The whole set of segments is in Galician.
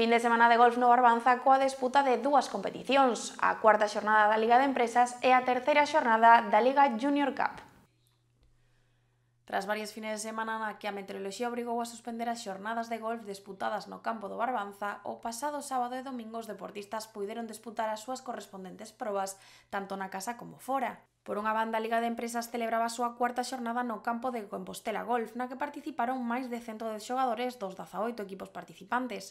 Fin de semana de golf no Barbanza coa disputa de dúas competicións, a cuarta xornada da Liga de Empresas e a terceira xornada da Liga Junior Cup. Tras varias fines de semana na que a meteoroloxía obrigou a suspender as xornadas de golf disputadas no campo do Barbanza, o pasado sábado e domingo os deportistas puideron disputar as súas correspondentes probas tanto na casa como fora. Por unha banda, a Liga de Empresas celebraba a súa cuarta xornada no campo de Compostela Golf, na que participaron máis de 110 xogadores dos 18 equipos participantes.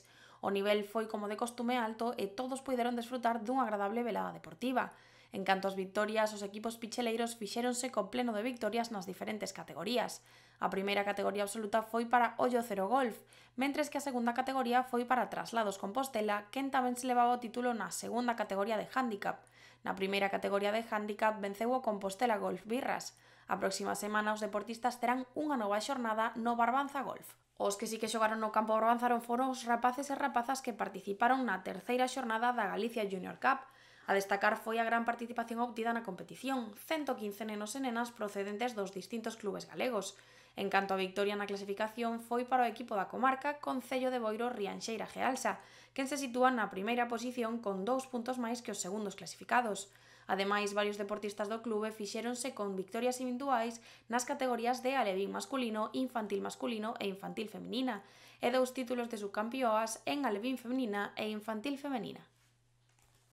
O nivel foi como de costume alto e todos poideron desfrutar dunha agradable velada deportiva. En canto ás victorias, os equipos picheleiros fixéronse co pleno de victorias nas diferentes categorías. A primeira categoría absoluta foi para Ollo Cero Golf, mentres que a segunda categoría foi para Traslados Compostela, quen tamén se levaba o título na segunda categoría de Handicap. Na primeira categoría de handicap venceu o Compostela Golf Birras. A próxima semana os deportistas terán unha nova xornada no Barbanza Golf. Os que sí que xogaron no campo Barbanzaron foron os rapaces e rapazas que participaron na terceira xornada da Galicia Junior Cup. A destacar foi a gran participación obtida na competición, 115 nenos e nenas procedentes dos distintos clubes galegos. En canto a victoria na clasificación foi para o equipo da comarca Concello de Boiro Rianxeira Gealsa, quen se sitúa na primeira posición con dous puntos máis que os segundos clasificados. Ademais, varios deportistas do clube fixéronse con victorias individuais nas categorías de alevín masculino, infantil masculino e infantil feminina, e dous títulos de subcampioas en alevín femenina e infantil femenina.